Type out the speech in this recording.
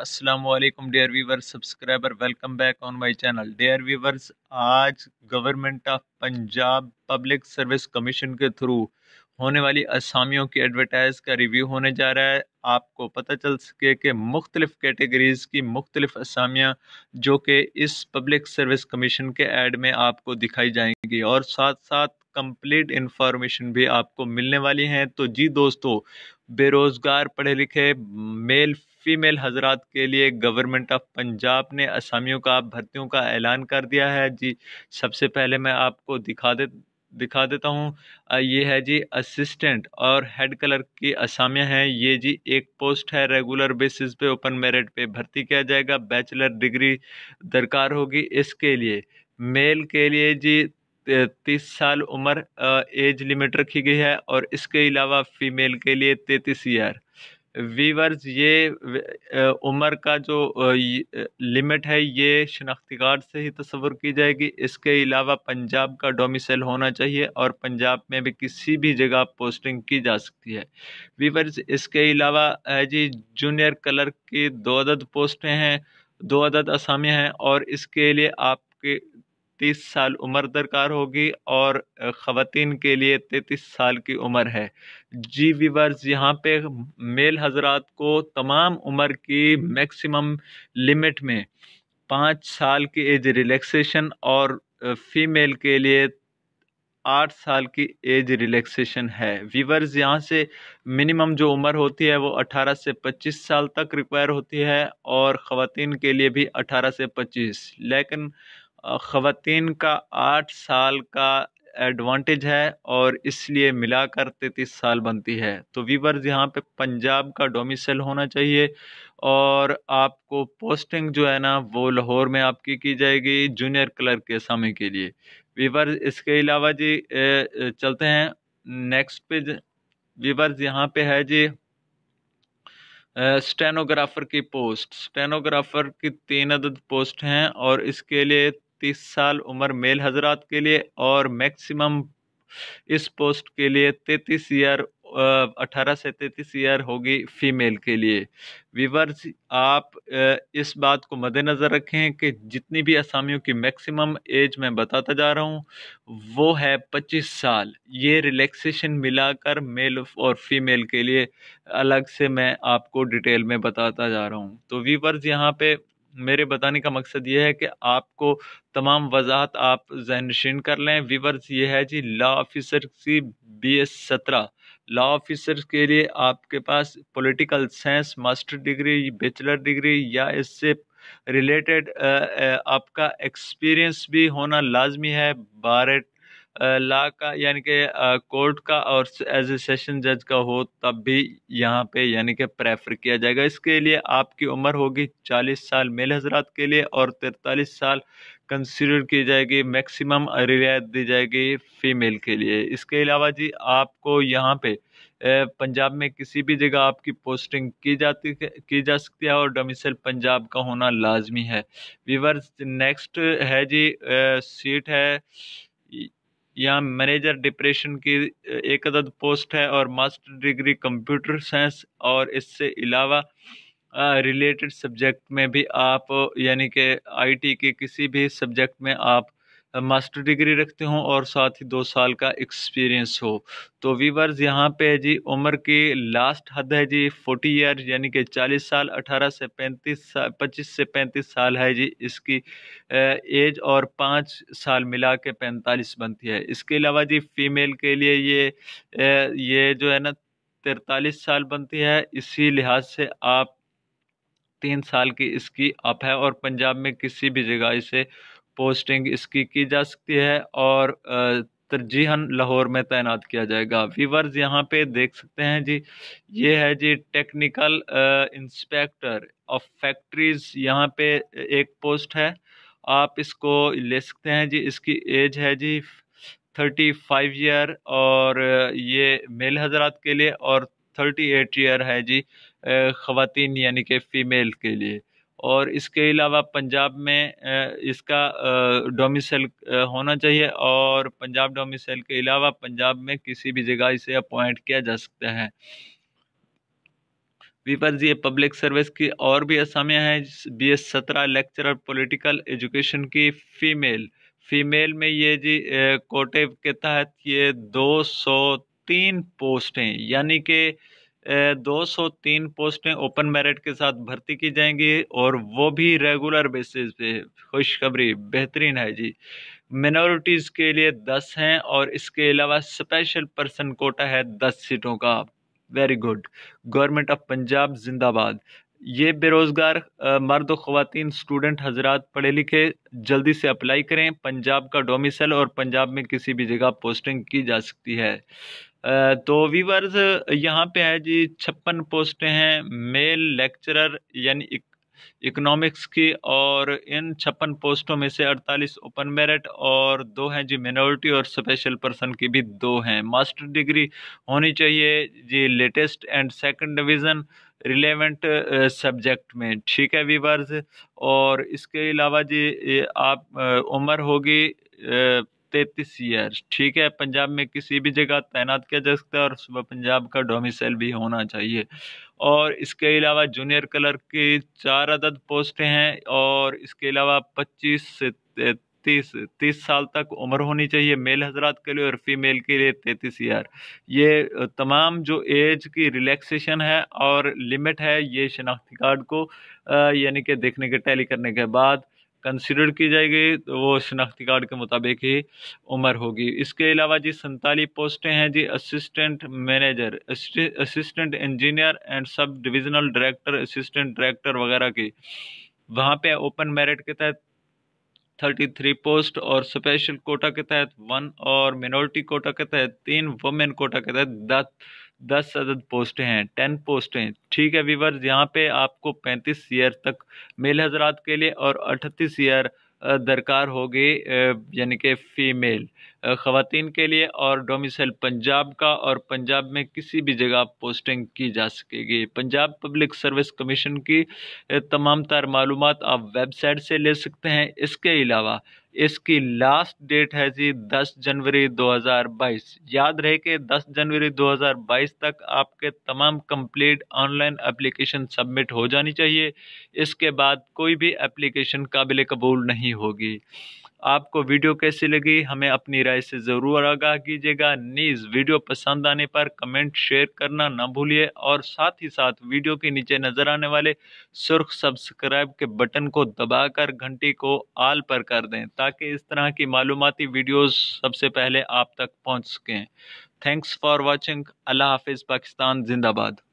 Aslam dear viewers subscriber welcome back on my channel dear viewers आज government of Punjab public service commission के through होने वाली असामियों की एडवर्टाइज का रिव्यू होने जा रहा है आपको पता चल सके कि मुख्तलिफ कैटेगरीज़ की मुख्तलिफ असामियाँ जो कि इस पब्लिक सर्विस कमीशन के एड में आपको दिखाई जाएंगी और साथ साथ कंप्लीट इंफॉर्मेशन भी आपको मिलने वाली हैं तो जी दोस्तों बेरोज़गार पढ़े लिखे मेल फीमेल हजरात के लिए गवर्नमेंट ऑफ पंजाब ने असामियों का भर्तियों का ऐलान कर दिया है जी सबसे पहले मैं आपको दिखा दे दिखा देता हूँ ये है जी असिस्टेंट और हेड क्लर्क की असामियाँ हैं ये जी एक पोस्ट है रेगुलर बेसिस पे ओपन मेरिट पे भर्ती किया जाएगा बैचलर डिग्री दरकार होगी इसके लिए मेल के लिए जी तीस साल उम्र एज लिमिट रखी गई है और इसके अलावा फीमेल के लिए तैंतीस ईयर वीवर्स ये उम्र का जो लिमिट है ये शनाख्ती कार्ड से ही तस्वर की जाएगी इसके अलावा पंजाब का डोमिसल होना चाहिए और पंजाब में भी किसी भी जगह पोस्टिंग की जा सकती है वीवर्स इसके अलावा जी जूनियर क्लर्क की दो अदद पोस्टें हैं दो अदद असामियाँ हैं और इसके लिए आपके तीस साल उम्र दरकार होगी और ख़वान के लिए तैतीस साल की उम्र है जी वीवर्स यहाँ पे मेल हजरात को तमाम उम्र की मैक्सिमम लिमिट में पाँच साल की एज रिलैक्सेशन और फीमेल के लिए आठ साल की एज रिलैक्सेशन है वीवर्स यहाँ से मिनिमम जो उम्र होती है वो 18 से 25 साल तक रिक्वायर होती है और ख़वान के लिए भी 18 से 25 लेकिन ख़वान का आठ साल का एडवांटेज है और इसलिए मिलाकर तैतीस साल बनती है तो वीवर्स यहाँ पे पंजाब का डोमिसल होना चाहिए और आपको पोस्टिंग जो है ना वो लाहौर में आपकी की जाएगी जूनियर क्लर्क के समय के लिए वीवर्स इसके अलावा जी ए, चलते हैं नेक्स्ट पेज वीवर्स यहाँ पे है जी स्टेनोग्राफ़र की पोस्ट स्टेनोग्राफ़र की तीन अदद पोस्ट हैं और इसके लिए तीस साल उम्र मेल हजरात के लिए और मैक्सिमम इस पोस्ट के लिए तैतीस ईयर अठारह से तैतीस ईयर होगी फीमेल के लिए वीवर्स आप इस बात को मद्देनज़र रखें कि जितनी भी असामियों की मैक्सिमम एज मैं बताता जा रहा हूँ वो है पच्चीस साल ये रिलैक्सेशन मिलाकर मेल और फीमेल के लिए अलग से मैं आपको डिटेल में बताता जा रहा हूँ तो वीवर्स यहाँ पे मेरे बताने का मकसद ये है कि आपको तमाम वजाहत आप जहन नशीन कर लें विवर्स ये है जी लॉ ऑफिसर की बी एस सत्रह लॉ ऑफिसर के लिए आपके पास political science master degree bachelor degree या इससे रिलेटेड आपका एक्सपीरियंस भी होना लाजमी है बारह ला का यानी कि कोर्ट का और एज ए सेशन जज का हो तब भी यहाँ पे यानी कि प्रेफर किया जाएगा इसके लिए आपकी उम्र होगी चालीस साल मेल हजरात के लिए और तिरतालीस साल कंसिडर की जाएगी मैक्सिमम रियायत दी जाएगी फ़ीमेल के लिए इसके अलावा जी आपको यहाँ पे पंजाब में किसी भी जगह आपकी पोस्टिंग की जाती की जा सकती है और डोमिसल पंजाब का होना लाजमी है वीवर नेक्स्ट है जी सीट है यहाँ मैनेजर डिप्रेशन की एक अदद पोस्ट है और मास्टर डिग्री कंप्यूटर साइंस और इससे अलावा रिलेटेड सब्जेक्ट में भी आप यानी कि आईटी के किसी भी सब्जेक्ट में आप मास्टर डिग्री रखते हों और साथ ही दो साल का एक्सपीरियंस हो तो वीवर्स यहाँ पे जी उम्र की लास्ट हद है जी फोर्टी ईयर यानी कि चालीस साल अठारह से पैंतीस साल पच्चीस से पैंतीस साल है जी इसकी एज और पाँच साल मिला के पैंतालीस बनती है इसके अलावा जी फीमेल के लिए ये ये जो है ना तिरतालीस साल बनती है इसी लिहाज से आप तीन साल की इसकी अप है और पंजाब में किसी भी जगह इसे पोस्टिंग इसकी की जा सकती है और तरजीहन लाहौर में तैनात किया जाएगा वीवर्स यहाँ पे देख सकते हैं जी ये है जी टेक्निकल इंस्पेक्टर ऑफ फैक्ट्रीज यहाँ पे एक पोस्ट है आप इसको ले सकते हैं जी इसकी एज है जी थर्टी फाइव ईयर और ये मेल हजरात के लिए और थर्टी एट ईयर है जी ख़वान यानी कि फ़ीमेल के लिए और इसके अलावा पंजाब में इसका डोमिसल होना चाहिए और पंजाब डोमिसल के अलावा पंजाब में किसी भी जगह इसे अपॉइंट किया जा सकता है वीपर्स ये पब्लिक सर्विस की और भी असामियाँ हैं बी एस सत्रह लेक्चरर पॉलिटिकल एजुकेशन की फीमेल फीमेल में ये जी कोटे के तहत ये दो सौ तीन पोस्ट हैं यानी कि 203 पोस्टें ओपन मेरिट के साथ भर्ती की जाएंगी और वो भी रेगुलर बेसिस पे खुशखबरी बेहतरीन है जी मिनोरिटीज़ के लिए 10 हैं और इसके अलावा स्पेशल पर्सन कोटा है 10 सीटों का very good government of Punjab जिंदाबाद ये बेरोज़गार मर्द ख़वान स्टूडेंट हजरात पढ़े लिखे जल्दी से अप्लाई करें पंजाब का डोमिसल और पंजाब में किसी भी जगह पोस्टिंग की जा सकती है तो वीवर्स यहाँ पे है जी छप्पन पोस्टें हैं मेल लेक्चरर यानी इकोनॉमिक्स की और इन छप्पन पोस्टों में से 48 ओपन मेरिट और दो हैं जी मिनोरिटी और स्पेशल पर्सन की भी दो हैं मास्टर डिग्री होनी चाहिए जी latest and second division relevant subject में ठीक है वीवर्स और इसके अलावा जी आप उम्र होगी तैतीस ईयर्स ठीक है पंजाब में किसी भी जगह तैनात किया जा सकता है और सुबह पंजाब का डोमिसाइल भी होना चाहिए और इसके अलावा जूनियर कलर की चार अदद पोस्टें हैं और इसके अलावा पच्चीस से तीस तीस साल तक उम्र होनी चाहिए मेल हजरात के लिए और फीमेल के लिए तैतीस ईयर ये तमाम जो एज की रिलैक्सेशन है और लिमिट है ये शनाख्ती कार्ड को यानी कि देखने के टैली करने के बाद कंसिडर की जाएगी तो वो शनाख्ती कार्ड के मुताबिक ही उम्र होगी इसके अलावा जी सैंतालीस पोस्टें हैं जी assistant manager assistant engineer and sub divisional director assistant director वगैरह की वहाँ पे ओपन मेरिट के तहत थर्टी थ्री पोस्ट और स्पेशल कोटा के तहत वन और मिनोरिटी कोटा के तहत तीन वुमेन कोटा के तहत दस दस अदद पोस्टें हैं टेन पोस्टें ठीक है वीवर्स यहाँ पे आपको पैंतीस ईयर तक मेल हजरात के लिए और अठतीस ईयर दरकार होगी यानी कि फ़ीमेल ख़वान के लिए और डोमिसल पंजाब का और पंजाब में किसी भी जगह पोस्टिंग की जा सकेगी पंजाब पब्लिक सर्विस कमीशन की तमाम तार मालूम आप वेबसाइट से ले सकते हैं इसके अलावा इसकी लास्ट डेट है जी 10 जनवरी 2022 याद रहे कि 10 जनवरी 2022 तक आपके तमाम कंप्लीट ऑनलाइन एप्लीकेशन सबमिट हो जानी चाहिए इसके बाद कोई भी एप्लीकेशन काबिल कबूल नहीं होगी आपको वीडियो कैसी लगी हमें अपनी राय से ज़रूर आगाह कीजिएगा नीज़ वीडियो पसंद आने पर कमेंट शेयर करना ना भूलिए और साथ ही साथ वीडियो के नीचे नज़र आने वाले सुर्ख सब्सक्राइब के बटन को दबाकर घंटी को आल पर कर दें ताकि इस तरह की मालूमती वीडियोज़ सबसे पहले आप तक पहुँच सकें थैंक्स फॉर वॉचिंग अल्लाह हाफिज़ पाकिस्तान जिंदाबाद